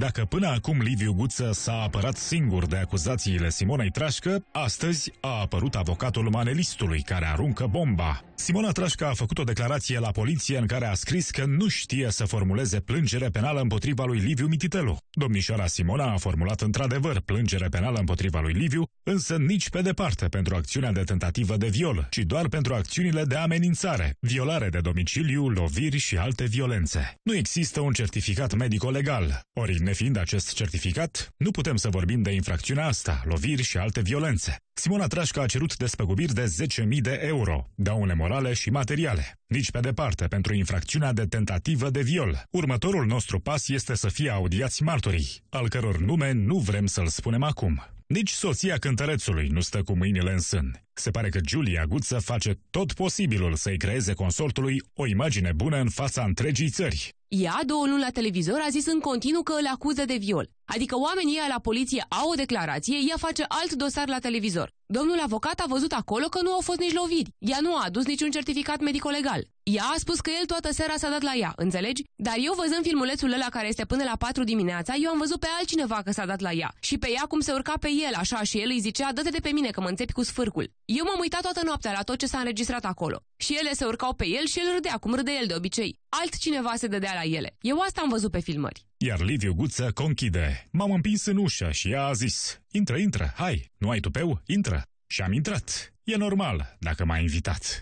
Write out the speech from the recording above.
Dacă până acum Liviu Guță s-a apărat singur de acuzațiile Simonei Trașcă, astăzi a apărut avocatul manelistului care aruncă bomba. Simona Trașcă a făcut o declarație la poliție în care a scris că nu știe să formuleze plângere penală împotriva lui Liviu Mititelu. Domnișoara Simona a formulat într-adevăr plângere penală împotriva lui Liviu, însă nici pe departe pentru acțiunea de tentativă de viol, ci doar pentru acțiunile de amenințare, violare de domiciliu, loviri și alte violențe. Nu există un certificat medico-legal, ori nefiind acest certificat, nu putem să vorbim de infracțiunea asta, loviri și alte violențe. Simona Trașca a cerut despăgubiri de 10.000 de euro, daune morale și materiale. Nici pe departe pentru infracțiunea de tentativă de viol. Următorul nostru pas este să fie audiați martorii, al căror nume nu vrem să-l spunem acum. Nici soția cântărețului nu stă cu mâinile în sân. Se pare că Julia Guță face tot posibilul să-i creeze consortului o imagine bună în fața întregii țări. Ea, două luni la televizor, a zis în continuu că îl acuză de viol. Adică oamenii ăia la poliție au o declarație, ea face alt dosar la televizor. Domnul avocat a văzut acolo că nu au fost nici loviri. Ea nu a adus niciun certificat medico-legal. Ea a spus că el toată seara s-a dat la ea, înțelegi? Dar eu văzând filmulețul ăla care este până la 4 dimineața, eu am văzut pe altcineva că s-a dat la ea. Și pe ea cum se urca pe el, așa, și el îi zicea, dă-te de pe mine că mă înțepi cu sfârcul. Eu m-am uitat toată noaptea la tot ce s-a înregistrat acolo. Și ele se urcau pe el și el râdea, cum râde el de obicei. Altcineva se dădea la ele. Eu asta am văzut pe filmări. Iar Liviu Guță conchide. M-am împins în ușa și ea a zis, Intră, intră, hai, nu ai tupeu? Intră. Și am intrat. E normal, dacă m-a invitat.